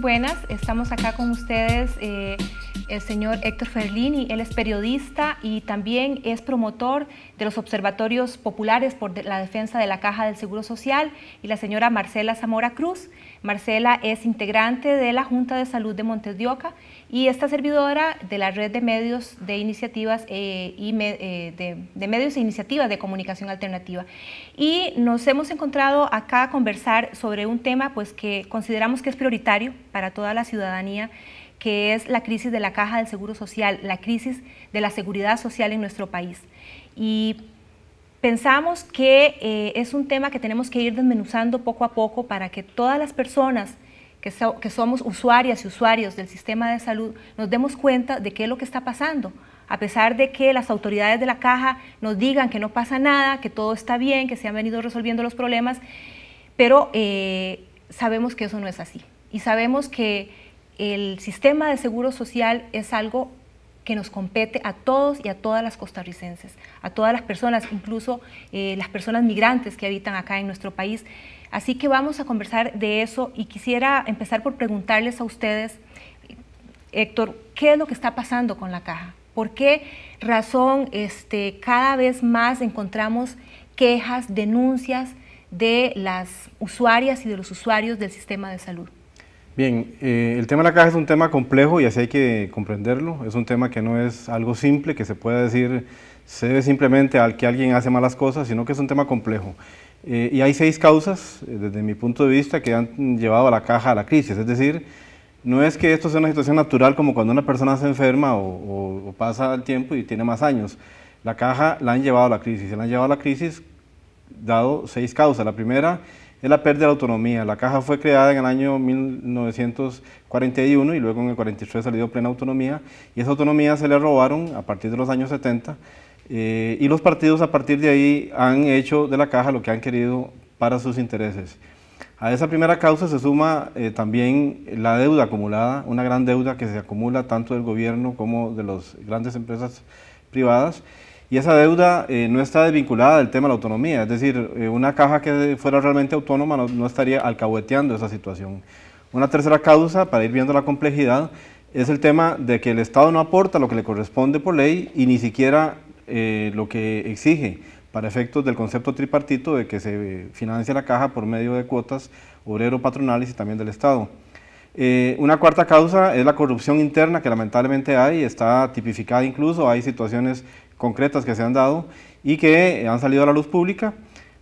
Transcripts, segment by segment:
buenas. Estamos acá con ustedes eh, el señor Héctor Ferlini. Él es periodista y también es promotor de los observatorios populares por la defensa de la Caja del Seguro Social y la señora Marcela Zamora Cruz. Marcela es integrante de la Junta de Salud de Montes y está servidora de la red de medios de iniciativas eh, y eh, de, de, medios e iniciativas de comunicación alternativa. Y nos hemos encontrado acá a conversar sobre un tema pues, que consideramos que es prioritario para toda la ciudadanía que es la crisis de la caja del seguro social, la crisis de la seguridad social en nuestro país. Y Pensamos que eh, es un tema que tenemos que ir desmenuzando poco a poco para que todas las personas que, somos usuarias y usuarios del sistema de salud nos demos cuenta de qué es lo que está pasando. A pesar de que las autoridades de la caja nos digan que no pasa nada, que todo está bien, que se han venido resolviendo los problemas, pero eh, sabemos que eso no es así. Y sabemos que el sistema de seguro social es algo que nos compete a todos y a todas las costarricenses, a todas las personas, incluso eh, las personas migrantes que habitan acá en nuestro país. Así que vamos a conversar de eso y quisiera empezar por preguntarles a ustedes, Héctor, ¿qué es lo que está pasando con la caja? ¿Por qué razón este, cada vez más encontramos quejas, denuncias de las usuarias y de los usuarios del sistema de salud? Bien, eh, el tema de la caja es un tema complejo y así hay que comprenderlo. Es un tema que no es algo simple, que se pueda decir se debe simplemente al que alguien hace malas cosas, sino que es un tema complejo. Eh, y hay seis causas, eh, desde mi punto de vista, que han llevado a la caja a la crisis. Es decir, no es que esto sea una situación natural como cuando una persona se enferma o, pasa el tiempo y tiene más años. La caja la han llevado a la crisis. Se la han llevado a la crisis dado seis causas. La primera es la pérdida de autonomía. La caja fue creada en el año 1941 y luego en el 43 salió plena autonomía y esa autonomía se le robaron a partir de los años 70 eh, y los partidos a partir de ahí han hecho de la caja lo que han querido para sus intereses. A esa primera causa se suma eh, también la deuda acumulada, una gran deuda que se acumula tanto del gobierno como de las grandes empresas privadas. Y esa deuda eh, no está desvinculada del tema de la autonomía, es decir, eh, una caja que fuera realmente autónoma no, estaría alcahueteando esa situación. Una tercera causa, para ir viendo la complejidad, es el tema de que el Estado no aporta lo que le corresponde por ley y ni siquiera eh, lo que exige para efectos del concepto tripartito de que se financie la caja por medio de cuotas obrero-patronales y también del Estado. una cuarta causa es la corrupción interna que lamentablemente hay, está tipificada incluso, hay situaciones concretas que se han dado y que eh, han salido a la luz pública.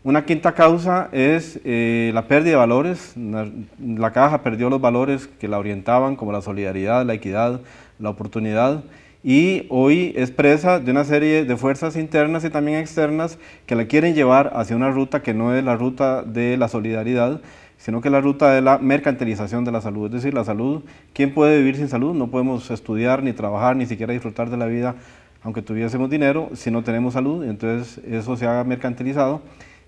Una quinta causa es eh, la pérdida de valores. La, caja perdió los valores que la orientaban, como la solidaridad, la equidad, la oportunidad, y hoy es presa de una serie de fuerzas internas y también externas que la quieren llevar hacia una ruta que no es la ruta de la solidaridad, sino que es la ruta de la mercantilización de la salud. Es decir, la salud, ¿quién puede vivir sin salud? No podemos estudiar, ni trabajar, ni siquiera disfrutar de la vida aunque tuviésemos dinero, si no tenemos salud, entonces eso se ha mercantilizado.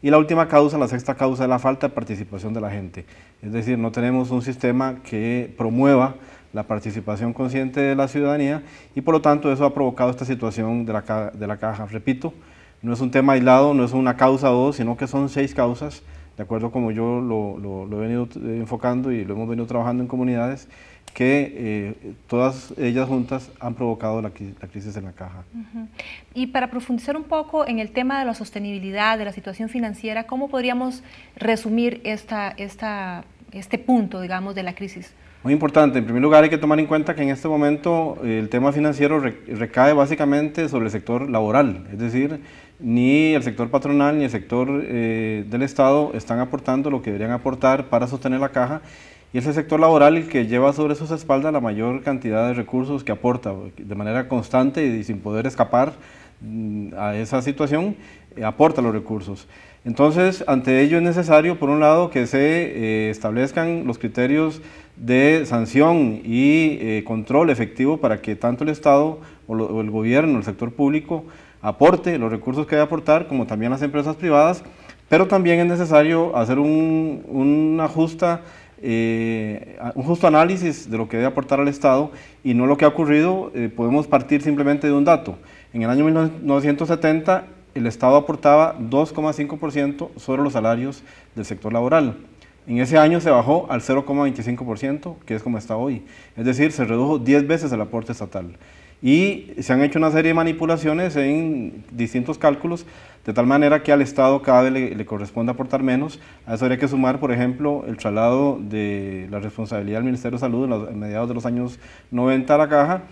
Y la última causa, la sexta causa, es la falta de participación de la gente. Es decir, no tenemos un sistema que promueva la participación consciente de la ciudadanía y por lo tanto eso ha provocado esta situación de la, de la caja. Repito, no es un tema aislado, no es una causa o dos, sino que son seis causas, de acuerdo como yo lo, lo he venido eh, enfocando y lo hemos venido trabajando en comunidades que eh, todas ellas juntas han provocado la, crisis en la caja. Y para profundizar un poco en el tema de la sostenibilidad, de la situación financiera, ¿cómo podríamos resumir esta, este punto, digamos, de la crisis? Muy importante. En primer lugar, hay que tomar en cuenta que en este momento eh, el tema financiero recae básicamente sobre el sector laboral, es decir, ni el sector patronal ni el sector eh, del Estado están aportando lo que deberían aportar para sostener la caja y es el sector laboral el que lleva sobre sus espaldas la mayor cantidad de recursos que aporta de manera constante y sin poder escapar mm, a esa situación, eh, aporta los recursos. Entonces, ante ello es necesario, por un lado, que se eh, establezcan los criterios de sanción y eh, control efectivo para que tanto el Estado o, el gobierno, el sector público, aporte los recursos que debe aportar, como también las empresas privadas, pero también es necesario hacer un, justa eh, un justo análisis de lo que debe aportar al Estado y no lo que ha ocurrido, podemos partir simplemente de un dato. En el año 1970 el Estado aportaba 2,5% sobre los salarios del sector laboral. En ese año se bajó al 0,25%, que es como está hoy. Es decir, se redujo 10 veces el aporte estatal. Y se han hecho una serie de manipulaciones en distintos cálculos, de tal manera que al Estado cada vez le, corresponde aportar menos. A eso habría que sumar, por ejemplo, el traslado de la responsabilidad del Ministerio de Salud en mediados de los años 90 a la caja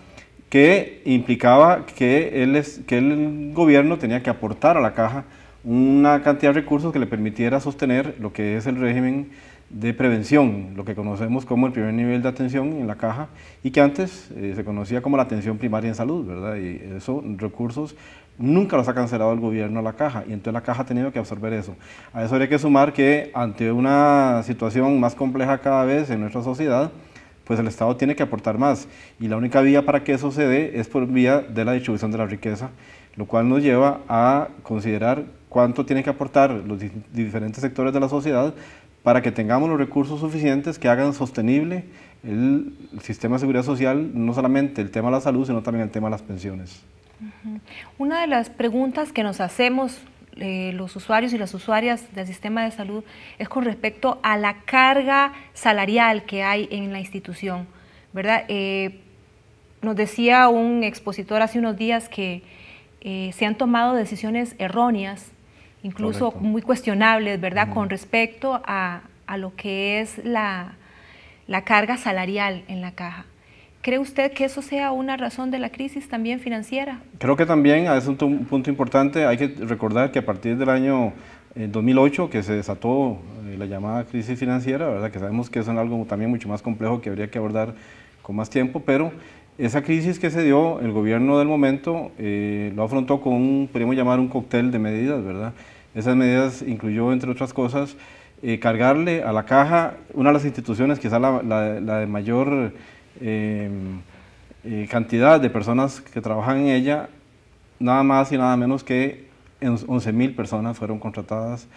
que implicaba que, el gobierno tenía que aportar a la caja una cantidad de recursos que le permitiera sostener lo que es el régimen de prevención, lo que conocemos como el primer nivel de atención en la caja y que antes eh, se conocía como la atención primaria en salud, ¿verdad? Y esos recursos nunca los ha cancelado el gobierno a la caja y entonces la caja ha tenido que absorber eso. A eso habría que sumar que ante una situación más compleja cada vez en nuestra sociedad, pues el Estado tiene que aportar más. Y la única vía para que eso se dé es por vía de la distribución de la riqueza, lo cual nos lleva a considerar cuánto tienen que aportar los diferentes sectores de la sociedad para que tengamos los recursos suficientes que hagan sostenible el sistema de seguridad social, no solamente el tema de la salud, sino también el tema de las pensiones. Una de las preguntas que nos hacemos eh, los usuarios y las usuarias del sistema de salud es con respecto a la carga salarial que hay en la institución, ¿verdad? Eh, nos decía un expositor hace unos días que eh, se han tomado decisiones erróneas, incluso muy cuestionables, ¿verdad?, con respecto a, lo que es la carga salarial en la caja. ¿Cree usted que eso sea una razón de la crisis también financiera? Creo que también ah, es un, punto importante. Hay que recordar que a partir del año 2008 eh, que se desató eh, la llamada crisis financiera, ¿verdad? que sabemos que es algo también mucho más complejo que habría que abordar con más tiempo, pero esa crisis que se dio, el gobierno del momento eh, lo afrontó con un, podríamos llamar, un cóctel de medidas, ¿verdad? Esas medidas incluyó, entre otras cosas, cargarle a la caja una de las instituciones, quizá es la, la de mayor eh, cantidad de personas que trabajan en ella, nada más y nada menos que 11.000 personas fueron contratadas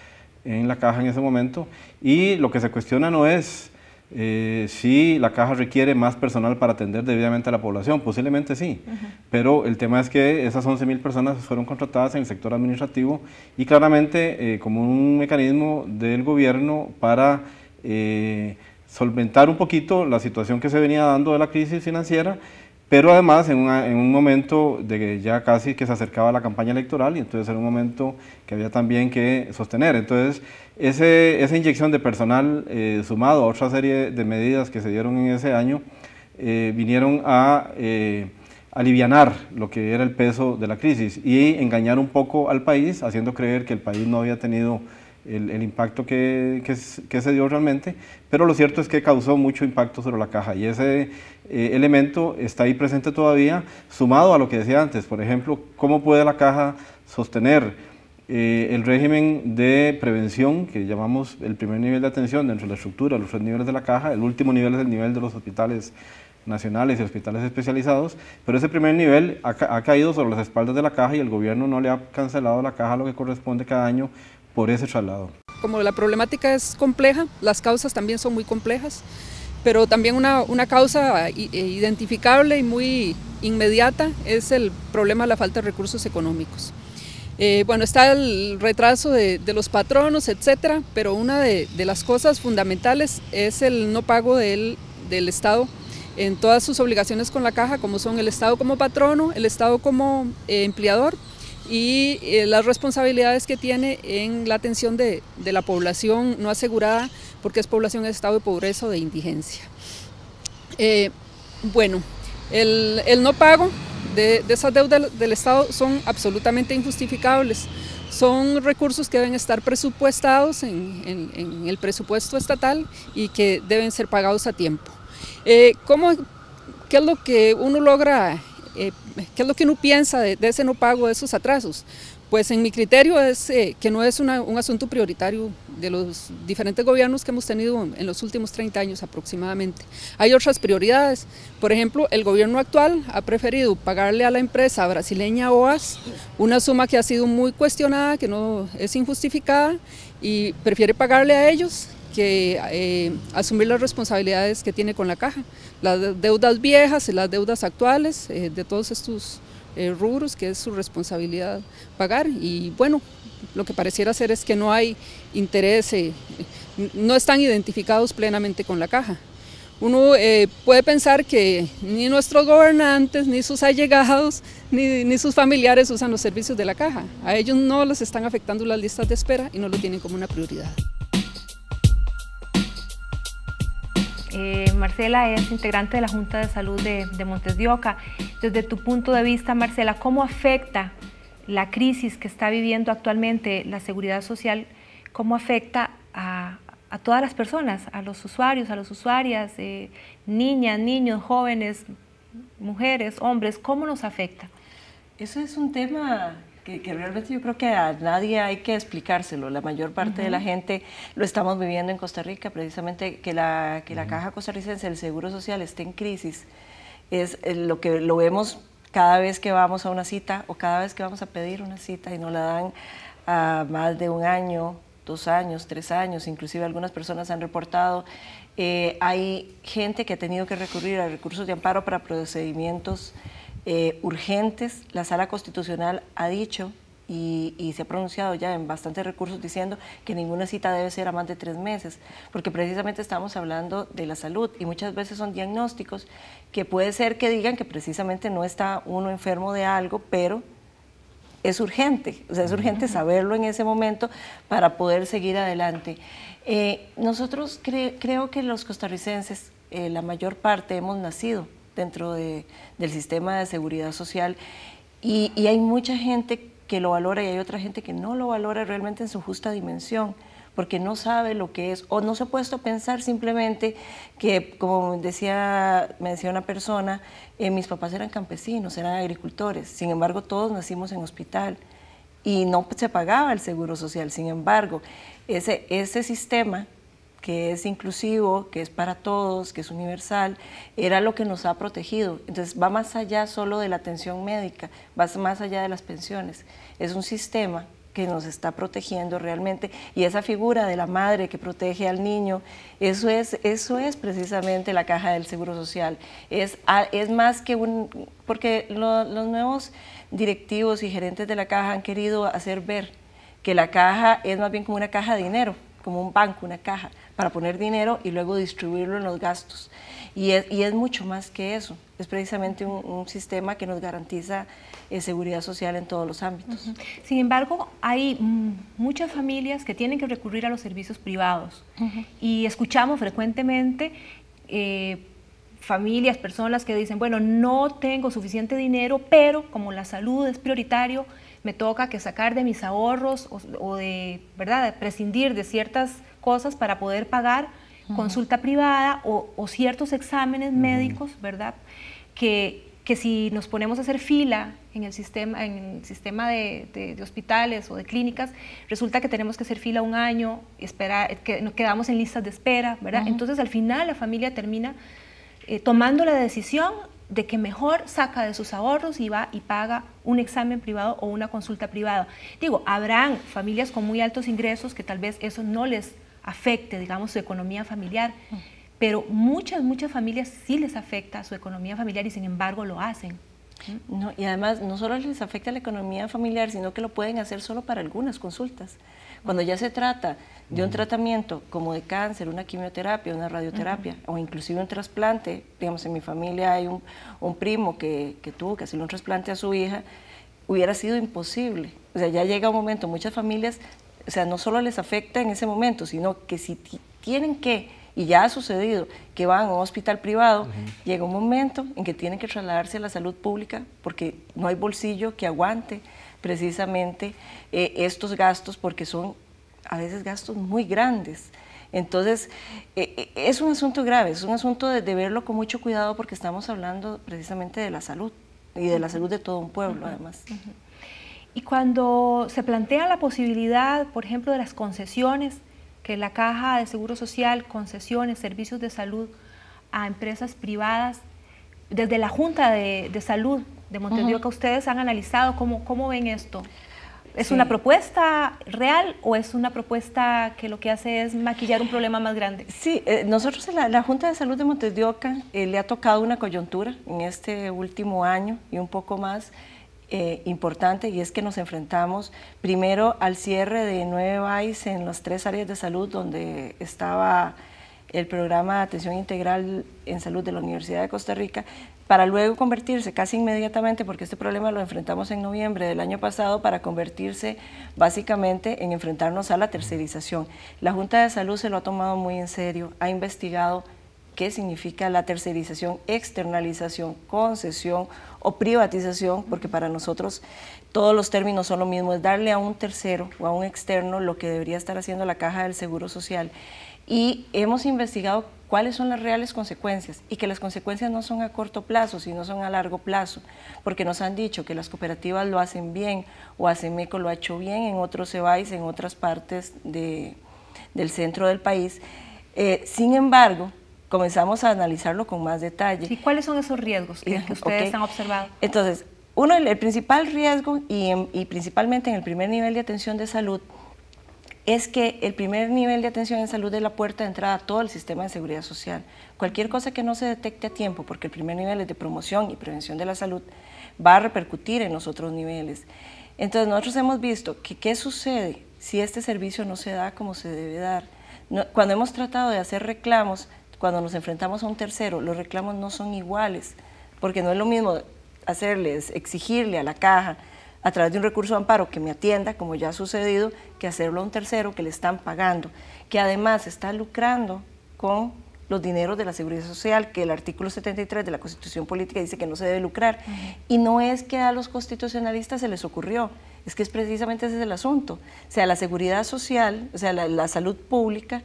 en la caja en ese momento. Y lo que se cuestiona no es eh, si la caja requiere más personal para atender debidamente a la población, posiblemente sí, pero el tema es que esas 11.000 personas fueron contratadas en el sector administrativo y claramente eh, como un mecanismo del gobierno para... Eh, solventar un poquito la situación que se venía dando de la crisis financiera, pero además en, un momento de que ya casi que se acercaba la campaña electoral y entonces era un momento que había también que sostener. Entonces, esa inyección de personal eh, sumado a otra serie de medidas que se dieron en ese año, eh, vinieron a eh, alivianar lo que era el peso de la crisis y engañar un poco al país, haciendo creer que el país no había tenido el, impacto que, se dio realmente, pero lo cierto es que causó mucho impacto sobre la caja y ese eh, elemento está ahí presente todavía, sumado a lo que decía antes, por ejemplo, cómo puede la caja sostener eh, el régimen de prevención, que llamamos el primer nivel de atención dentro de la estructura, los tres niveles de la caja, el último nivel es el nivel de los hospitales nacionales y hospitales especializados, pero ese primer nivel ha, caído sobre las espaldas de la caja y el gobierno no le ha cancelado a la caja lo que corresponde cada año por ese traslado. Como la problemática es compleja, las causas también son muy complejas, pero también una, una causa e, identificable y muy inmediata es el problema de la falta de recursos económicos. Eh, bueno, está el retraso de, de, los patronos, etcétera, pero una de, de, las cosas fundamentales es el no pago del, del, Estado en todas sus obligaciones con la caja, como son el Estado como patrono, el Estado como eh, empleador y eh, las responsabilidades que tiene en la atención de, la población no asegurada, porque es población en estado de pobreza o de indigencia. Eh, bueno, el, no pago de, esas deudas del, Estado son absolutamente injustificables. Son recursos que deben estar presupuestados en, el presupuesto estatal y que deben ser pagados a tiempo. Eh, ¿Qué es lo que uno logra ¿Qué es lo que uno piensa de, ese no pago, de esos atrasos? Pues en mi criterio es eh, que no es un asunto prioritario de los diferentes gobiernos que hemos tenido en los últimos 30 años aproximadamente. Hay otras prioridades. Por ejemplo, el gobierno actual ha preferido pagarle a la empresa brasileña OAS una suma que ha sido muy cuestionada, que no es injustificada, y prefiere pagarle a ellos que eh, asumir las responsabilidades que tiene con la caja, las deudas viejas y las deudas actuales eh, de todos estos eh, rubros que es su responsabilidad pagar y bueno, lo que pareciera ser es que no hay interés, no están identificados plenamente con la caja. Uno puede pensar que ni nuestros gobernantes, ni sus allegados, ni sus familiares usan los servicios de la caja. A ellos no les están afectando las listas de espera y no lo tienen como una prioridad. Eh, Marcela es integrante de la Junta de Salud de, Montes de Oca. Desde tu punto de vista, Marcela, ¿cómo afecta la crisis que está viviendo actualmente la seguridad social? ¿Cómo afecta a, todas las personas, a los usuarios, a las usuarias, eh, niñas, niños, jóvenes, mujeres, hombres? ¿Cómo nos afecta? Eso es un tema que, realmente yo creo que a nadie hay que explicárselo. La mayor parte de la gente lo estamos viviendo en Costa Rica, precisamente que la, que la caja costarricense del Seguro Social esté en crisis, es eh, lo que lo vemos cada vez que vamos a una cita o cada vez que vamos a pedir una cita y nos la dan a más de un año, dos años, tres años, inclusive algunas personas han reportado. Eh, hay gente que ha tenido que recurrir a recursos de amparo para procedimientos eh, urgentes. La Sala Constitucional ha dicho y, se ha pronunciado ya en bastantes recursos diciendo que ninguna cita debe ser a más de tres meses, porque precisamente estamos hablando de la salud y muchas veces son diagnósticos que puede ser que digan que precisamente no está uno enfermo de algo, pero es urgente, o sea, es urgente saberlo en ese momento para poder seguir adelante. Eh, nosotros creo que los costarricenses, eh, la mayor parte, hemos nacido dentro de, del sistema de seguridad social y, y, hay mucha gente que lo valora y hay otra gente que no lo valora realmente en su justa dimensión porque no sabe lo que es o no se ha puesto a pensar simplemente que, como decía, me decía una persona, eh, mis papás eran campesinos, eran agricultores, sin embargo todos nacimos en hospital y no se pagaba el seguro social, sin embargo, ese, ese sistema que es inclusivo, que es para todos, que es universal, era lo que nos ha protegido. Entonces va más allá solo de la atención médica, va más allá de las pensiones. Es un sistema que nos está protegiendo realmente y esa figura de la madre que protege al niño, eso es, eso es precisamente la caja del Seguro Social. Es, es más que un... porque los nuevos directivos y gerentes de la caja han querido hacer ver que la caja es más bien como una caja de dinero como un banco, una caja, para poner dinero y luego distribuirlo en los gastos. Y es, y es mucho más que eso, es precisamente un, sistema que nos garantiza eh, seguridad social en todos los ámbitos. Sin embargo, hay mm, muchas familias que tienen que recurrir a los servicios privados y escuchamos frecuentemente... Eh, familias, personas que dicen, bueno, no tengo suficiente dinero, pero como la salud es prioritario, me toca que sacar de mis ahorros o, de, ¿verdad?, prescindir de ciertas cosas para poder pagar consulta privada o, ciertos exámenes médicos, ¿verdad?, que, que, si nos ponemos a hacer fila en el sistema, en sistema de, hospitales o de clínicas, resulta que tenemos que hacer fila un año, esperar, que nos quedamos en listas de espera, ¿verdad? Entonces al final la familia termina eh, tomando la decisión de que mejor saca de sus ahorros y va y paga un examen privado o una consulta privada. Digo, habrán familias con muy altos ingresos que tal vez eso no les afecte, digamos, su economía familiar, mm. pero muchas, muchas familias sí les afecta su economía familiar y sin embargo lo hacen. y además no solo les afecta la economía familiar, sino que lo pueden hacer solo para algunas consultas. Cuando ya se trata de un mm. tratamiento como de cáncer, una quimioterapia, una radioterapia o inclusive un trasplante, digamos, en mi familia hay un, primo que, tuvo que hacerle un trasplante a su hija, hubiera sido imposible. O sea, ya llega un momento, muchas familias, o sea, no solo les afecta en ese momento, sino que si tienen que, y ya ha sucedido, que van a un hospital privado, llega un momento en que tienen que trasladarse a la salud pública porque no hay bolsillo que aguante precisamente eh, estos gastos porque son a veces gastos muy grandes. Entonces, eh, eh, es un asunto grave, es un asunto de, verlo con mucho cuidado porque estamos hablando precisamente de la salud y de la salud de todo un pueblo, además. Y cuando se plantea la posibilidad, por ejemplo, de las concesiones, que la Caja de Seguro Social concesiones servicios de salud a empresas privadas, desde la Junta de Salud, de ustedes han analizado. ¿Cómo, cómo ven esto? ¿Es una propuesta real o es una propuesta que lo que hace es maquillar un problema más grande? Sí, eh, nosotros en la, Junta de Salud de Montedioca eh, le ha tocado una coyuntura en este último año y un poco más eh, importante y es que nos enfrentamos primero al cierre de nueve vice en las tres áreas de salud donde estaba el programa de atención integral en salud de la Universidad de Costa Rica, para luego convertirse casi inmediatamente, porque este problema lo enfrentamos en noviembre del año pasado, para convertirse básicamente en enfrentarnos a la tercerización. La Junta de Salud se lo ha tomado muy en serio, ha investigado qué significa la tercerización, externalización, concesión o privatización, porque para nosotros todos los términos son lo mismo, es darle a un tercero o a un externo lo que debería estar haciendo la caja del Seguro Social. Y hemos investigado cuáles son las reales consecuencias y que las consecuencias no son a corto plazo, sino son a largo plazo, porque nos han dicho que las cooperativas lo hacen bien o ACMECO lo ha hecho bien en otros CEBAIS, en otras partes de, del centro del país. Eh, sin embargo, comenzamos a analizarlo con más detalle. ¿Y cuáles son esos riesgos que, eh, ustedes han observado? Entonces, uno, el, principal riesgo y, y principalmente en el primer nivel de atención de salud es que el primer nivel de atención en salud es la puerta de entrada a todo el sistema de seguridad social. Cualquier cosa que no se detecte a tiempo, porque el primer nivel es de promoción y prevención de la salud, va a repercutir en los otros niveles. Entonces nosotros hemos visto que qué sucede si este servicio no se da como se debe dar. cuando hemos tratado de hacer reclamos, cuando nos enfrentamos a un tercero, los reclamos no son iguales, porque no es lo mismo hacerles, exigirle a la caja a través de un recurso de amparo que me atienda, como ya ha sucedido, que hacerlo a un tercero que le están pagando, que además está lucrando con los dineros de la seguridad social, que el artículo 73 de la Constitución Política dice que no se debe lucrar. Y no es que a los constitucionalistas se les ocurrió, es que es precisamente ese es el asunto. O sea, la seguridad social, o sea, la, salud pública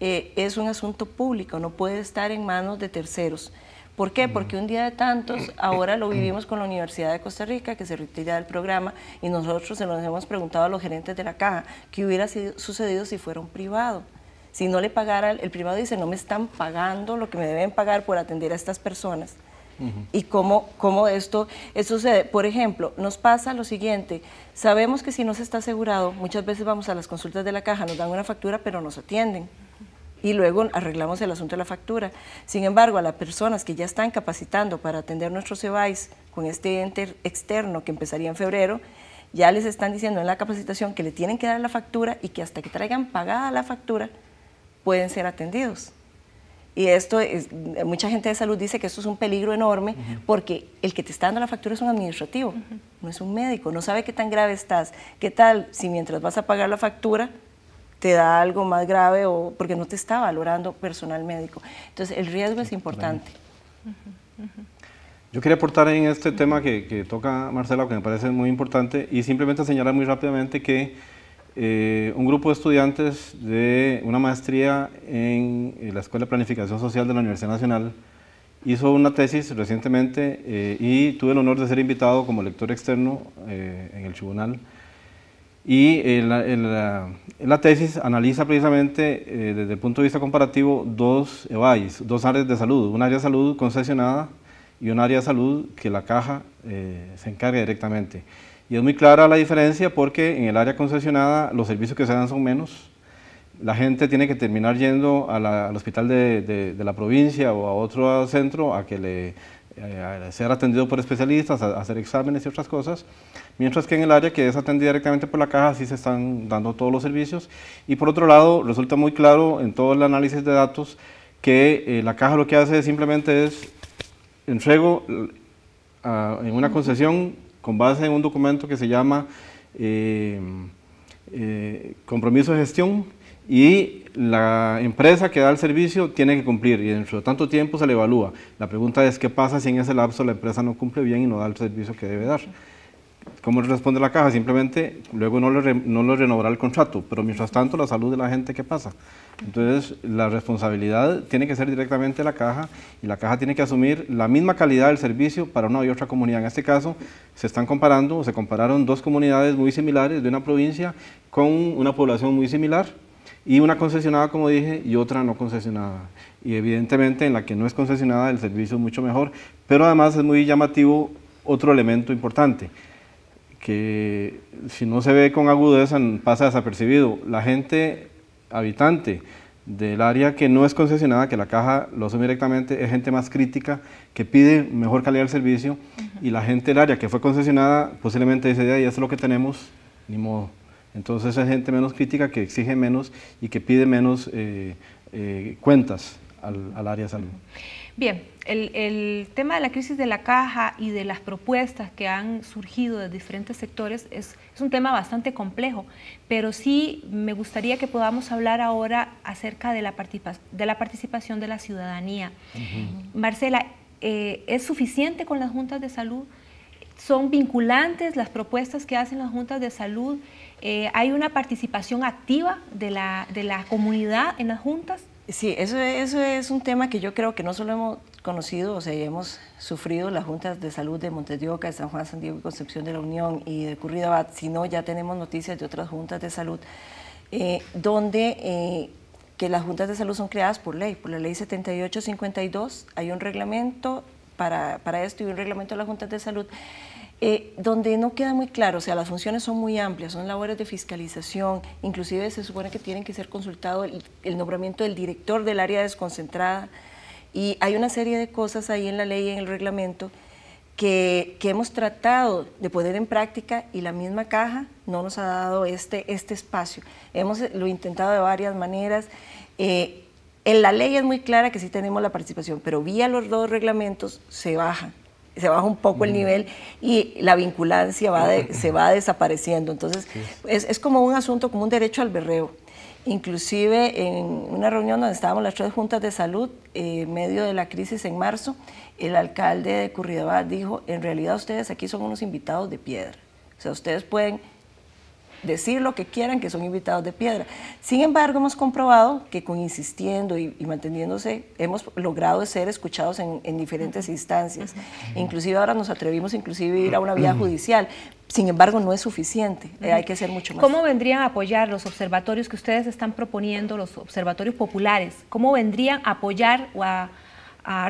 eh, es un asunto público, no puede estar en manos de terceros. ¿Por qué? Porque un día de tantos, ahora lo vivimos con la Universidad de Costa Rica, que se retira del programa, y nosotros se nos hemos preguntado a los gerentes de la caja qué hubiera sucedido si fuera un privado. Si no le pagara, el privado dice, no me están pagando lo que me deben pagar por atender a estas personas. Y cómo, cómo esto sucede. Por ejemplo, nos pasa lo siguiente, sabemos que si no se está asegurado, muchas veces vamos a las consultas de la caja, nos dan una factura, pero nos atienden y luego arreglamos el asunto de la factura. Sin embargo, a las personas que ya están capacitando para atender nuestros CEBAIS con este ente externo que empezaría en febrero, ya les están diciendo en la capacitación que le tienen que dar la factura y que hasta que traigan pagada la factura pueden ser atendidos. Y esto, mucha gente de salud dice que esto es un peligro enorme porque el que te está dando la factura es un administrativo, no es un médico, no sabe qué tan grave estás, qué tal si mientras vas a pagar la factura te da algo más grave o porque no te está valorando personal médico. Entonces, el riesgo es importante. Yo quería aportar en este tema que, toca Marcela, que me parece muy importante, y simplemente señalar muy rápidamente que eh, un grupo de estudiantes de una maestría en, eh, la Escuela de Planificación Social de la Universidad Nacional hizo una tesis recientemente eh, y tuve el honor de ser invitado como lector externo en el tribunal y eh, eh, la, tesis analiza precisamente eh, desde el punto de vista comparativo dos dos áreas de salud, un área de salud concesionada y un área de salud que la caja se encarga directamente. Y es muy clara la diferencia porque en el área concesionada los servicios que se dan son menos, la gente tiene que terminar yendo al hospital de, la provincia o a otro centro a que le ser atendido por especialistas, a hacer exámenes y otras cosas, mientras que en el área que es atendida directamente por la caja sí se están dando todos los servicios. Y por otro lado, resulta muy claro en todo el análisis de datos que eh, la caja lo que hace simplemente es entrego eh, en una concesión con base en un documento que se llama eh, compromiso de gestión y la empresa que da el servicio tiene que cumplir y dentro de tanto tiempo se le evalúa. La pregunta es qué pasa si en ese lapso la empresa no cumple bien y no da el servicio que debe dar. ¿Cómo responde la caja? Simplemente luego no le, no renovará el contrato, pero mientras tanto la salud de la gente, ¿qué pasa? Entonces la responsabilidad tiene que ser directamente la caja y la caja tiene que asumir la misma calidad del servicio para una y otra comunidad. En este caso se están comparando, o se compararon dos comunidades muy similares de una provincia con una población muy similar y una concesionada, como dije, y otra no concesionada. Y evidentemente en la que no es concesionada el servicio es mucho mejor, pero además es muy llamativo otro elemento importante que si no se ve con agudeza pasa desapercibido. La gente habitante del área que no es concesionada, que la caja lo asume directamente, es gente más crítica, que pide mejor calidad del servicio, y la gente del área que fue concesionada posiblemente dice, ya, ya es lo que tenemos, ni modo. Entonces es gente menos crítica, que exige menos y que pide menos eh, eh, cuentas al, área de salud. Bien, el, tema de la crisis de la caja y de las propuestas que han surgido de diferentes sectores es, un tema bastante complejo, pero sí me gustaría que podamos hablar ahora acerca de la, participación de la ciudadanía. Marcela, eh, ¿es suficiente con las juntas de salud? ¿Son vinculantes las propuestas que hacen las juntas de salud? Eh, ¿Hay una participación activa de la, de la comunidad en las juntas? Sí, eso, e, eso es un tema que yo creo que no solo hemos conocido, o sea, hemos sufrido las juntas de salud de Montes de San Juan, San Diego y Concepción de la Unión y de Curridabat, sino ya tenemos noticias de otras juntas de salud, eh, donde eh, que las juntas de salud son creadas por ley, por la ley 7852, hay un reglamento para, para esto y un reglamento de las juntas de salud eh, donde no queda muy claro, o sea, las funciones son muy amplias, son labores de fiscalización, inclusive se supone que tienen que ser consultado el, nombramiento del director del área desconcentrada, y hay una serie de cosas ahí en la ley, y en el reglamento, que, hemos tratado de poner en práctica y la misma caja no nos ha dado este, este espacio. Hemos eh, lo intentado de varias maneras. Eh, en la ley es muy clara que sí tenemos la participación, pero vía los dos reglamentos se baja se baja un poco el nivel y la vinculancia se va desapareciendo. Entonces, es, como un asunto, como un derecho al berreo. Inclusive en una reunión donde estábamos las tres juntas de salud, en eh, medio de la crisis en marzo, el alcalde de Curridabat dijo, en realidad ustedes aquí son unos invitados de piedra. O sea, ustedes pueden decir lo que quieran, que son invitados de piedra. Sin embargo, hemos comprobado que con insistiendo y, manteniéndose, hemos logrado ser escuchados en, diferentes instancias. Inclusive ahora nos atrevimos inclusive a ir a una vía judicial. Sin embargo, no es suficiente, hay que hacer mucho más. ¿Cómo vendrían a apoyar los observatorios que ustedes están proponiendo, los observatorios populares? ¿Cómo vendrían a apoyar o a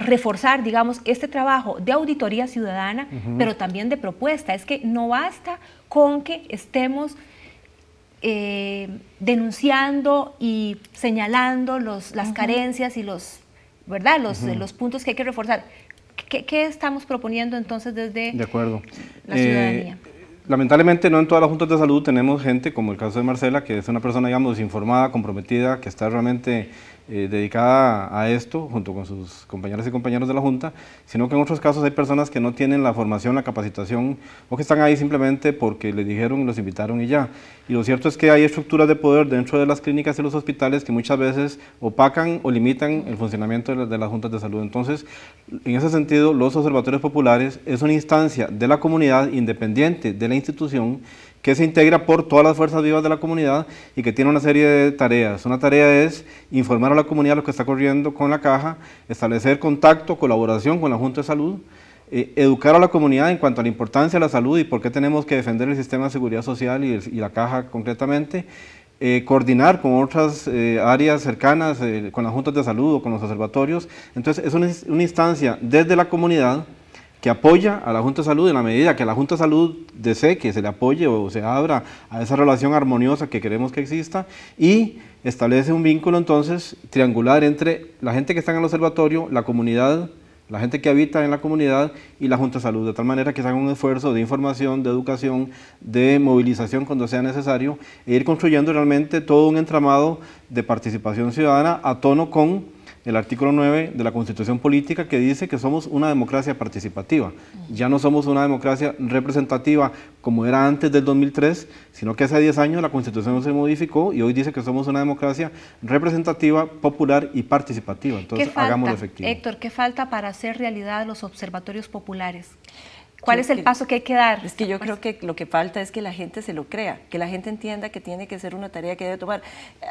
reforzar, digamos, este trabajo de auditoría ciudadana, pero también de propuesta. Es que no basta con que estemos eh, denunciando y señalando los, las carencias y los, ¿verdad? Los, los puntos que hay que reforzar. ¿Qué, estamos proponiendo entonces desde de acuerdo. la ciudadanía? Eh, lamentablemente no en todas las juntas de salud tenemos gente, como el caso de Marcela, que es una persona, digamos, desinformada, comprometida, que está realmente eh, dedicada a esto, junto con sus compañeros y compañeros de la Junta, sino que en otros casos hay personas que no tienen la formación, la capacitación, o que están ahí simplemente porque les dijeron los invitaron y ya. Y lo cierto es que hay estructuras de poder dentro de las clínicas y los hospitales que muchas veces opacan o limitan el funcionamiento de, de las juntas de salud. Entonces, en ese sentido, los observatorios populares es una instancia de la comunidad independiente de la institución que se integra por todas las fuerzas vivas de la comunidad y que tiene una serie de tareas. Una tarea es informar a la comunidad lo que está corriendo con la caja, establecer contacto, colaboración con la Junta de Salud, eh, educar a la comunidad en cuanto a la importancia de la salud y por qué tenemos que defender el sistema de seguridad social y, la caja concretamente, eh, coordinar con otras eh, áreas cercanas, con las juntas de salud o con los observatorios. Entonces es una instancia desde la comunidad que apoya a la Junta de Salud en la medida que la Junta de Salud desee que se le apoye o se abra a esa relación armoniosa que queremos que exista y establece un vínculo entonces triangular entre la gente que está en el observatorio, la comunidad, la gente que habita en la comunidad y la Junta de Salud, de tal manera que se haga un esfuerzo de información, de educación, de movilización cuando sea necesario e ir construyendo realmente todo un entramado de participación ciudadana a tono con el artículo 9 de la Constitución Política que dice que somos una democracia participativa. Ya no somos una democracia representativa como era antes del 2003, sino que hace 10 años la Constitución se modificó y hoy dice que somos una democracia representativa, popular y participativa. Entonces, hagámoslo efectivo. Héctor, ¿qué falta para hacer realidad los observatorios populares? ¿Cuál es el paso que hay que dar? Es que yo pues creo que lo que falta es que la gente se lo crea, que la gente entienda que tiene que ser una tarea que debe tomar.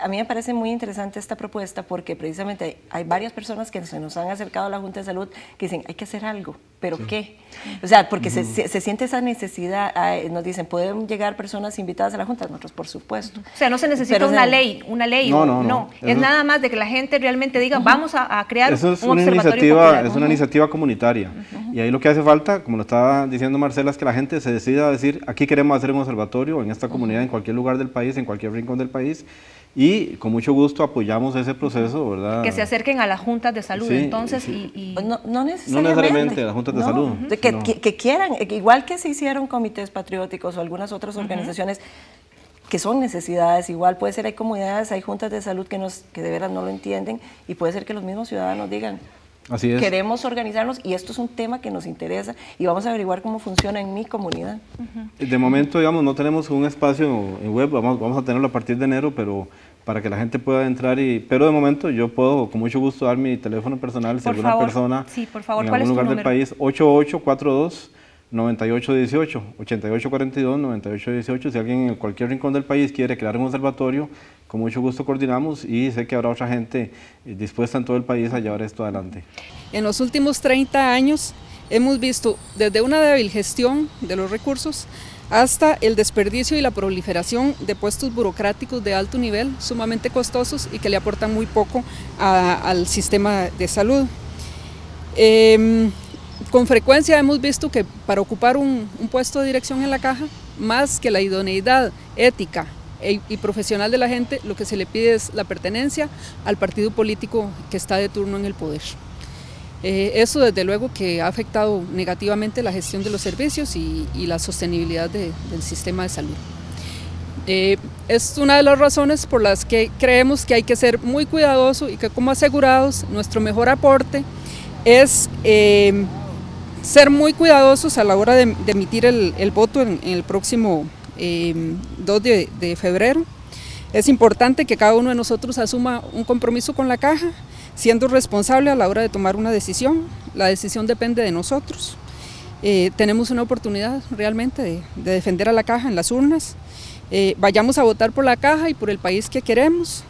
A mí me parece muy interesante esta propuesta porque precisamente hay, varias personas que se nos han acercado a la Junta de Salud que dicen, hay que hacer algo, pero ¿qué? O sea, porque se, siente esa necesidad, nos dicen, ¿pueden llegar personas invitadas a la Junta? Nosotros, por supuesto. O sea, no se necesita una ley, una ley. No, no, no. Es nada más de que la gente realmente diga, vamos a, crear un una iniciativa, Es una iniciativa comunitaria y ahí lo que hace falta, como lo estaba diciendo Marcela es que la gente se decida a decir, aquí queremos hacer un observatorio, en esta comunidad, en cualquier lugar del país, en cualquier rincón del país, y con mucho gusto apoyamos ese proceso, ¿verdad? Que se acerquen a las juntas de salud, entonces, Y, No, no necesariamente. necesariamente a las juntas de salud. que, quieran, e, igual que se hicieron comités patrióticos o algunas otras organizaciones, que son necesidades igual, puede ser hay comunidades, hay juntas de salud que, nos, que de veras no lo entienden y puede ser que los mismos ciudadanos digan, Así es. Queremos organizarnos y esto es un tema que nos interesa y vamos a averiguar cómo funciona en mi comunidad. De momento, digamos, no tenemos un espacio en web, vamos, a tenerlo a partir de enero, pero para que la gente pueda entrar y pero de momento yo puedo con mucho gusto dar mi teléfono personal si alguna persona sí, por favor, en ¿cuál algún lugar del país 8842 88-42, 98-18, Si alguien en cualquier rincón del país quiere crear un observatorio, con mucho gusto coordinamos y sé que habrá otra gente eh, dispuesta en todo el país a llevar esto adelante. En los últimos 30 años hemos visto desde una débil gestión de los recursos hasta el desperdicio y la proliferación de puestos burocráticos de alto nivel, sumamente costosos y que le aportan muy poco al sistema de salud. Em, con frecuencia hemos visto que para ocupar un, puesto de dirección en la caja, más que la idoneidad ética e, y profesional de la gente, lo que se le pide es la pertenencia al partido político que está de turno en el poder. Eh, eso desde luego que ha afectado negativamente la gestión de los servicios y, la sostenibilidad del sistema de salud. Eh, es una de las razones por las que creemos que hay que ser muy cuidadoso y que como asegurados nuestro mejor aporte es... Eh, ser muy cuidadosos a la hora de, emitir el, voto en, el próximo 2 em, de, febrero. Es importante que cada uno de nosotros asuma un compromiso con la caja, siendo responsable a la hora de tomar una decisión. La decisión depende de nosotros. Eh, tenemos una oportunidad realmente de, defender a la caja en las urnas. Eh, vayamos a votar por la caja y por el país que queremos.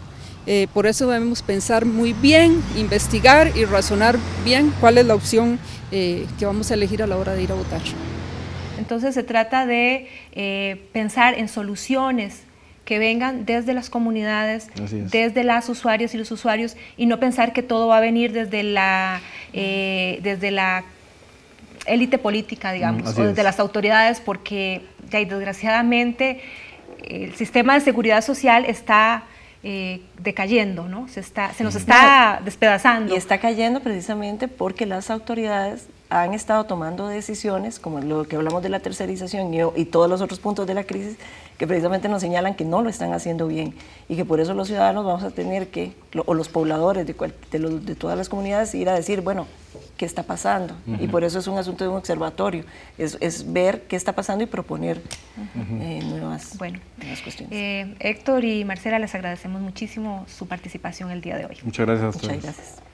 Eh, por eso debemos pensar muy bien, investigar y razonar bien cuál es la opción eh, que vamos a elegir a la hora de ir a votar. Entonces se trata de eh, pensar en soluciones que vengan desde las comunidades, desde las usuarias y los usuarios, y no pensar que todo va a venir desde la, eh, desde la élite política, mm, digamos, o desde las autoridades, porque ya, desgraciadamente el sistema de seguridad social está eh, decayendo, ¿no? Se, está, se nos está despedazando. Y está cayendo precisamente porque las autoridades han estado tomando decisiones, como lo que hablamos de la tercerización y todos los otros puntos de la crisis, que precisamente nos señalan que no lo están haciendo bien y que por eso los ciudadanos vamos a tener que, o los pobladores de, todas las comunidades, ir a decir, bueno, qué está pasando. Y por eso es un asunto de un observatorio, es, ver qué está pasando y proponer eh, nuevas, cuestiones. Eh, Héctor y Marcela, les agradecemos muchísimo su participación el día de hoy. Muchas gracias a Muchas gracias.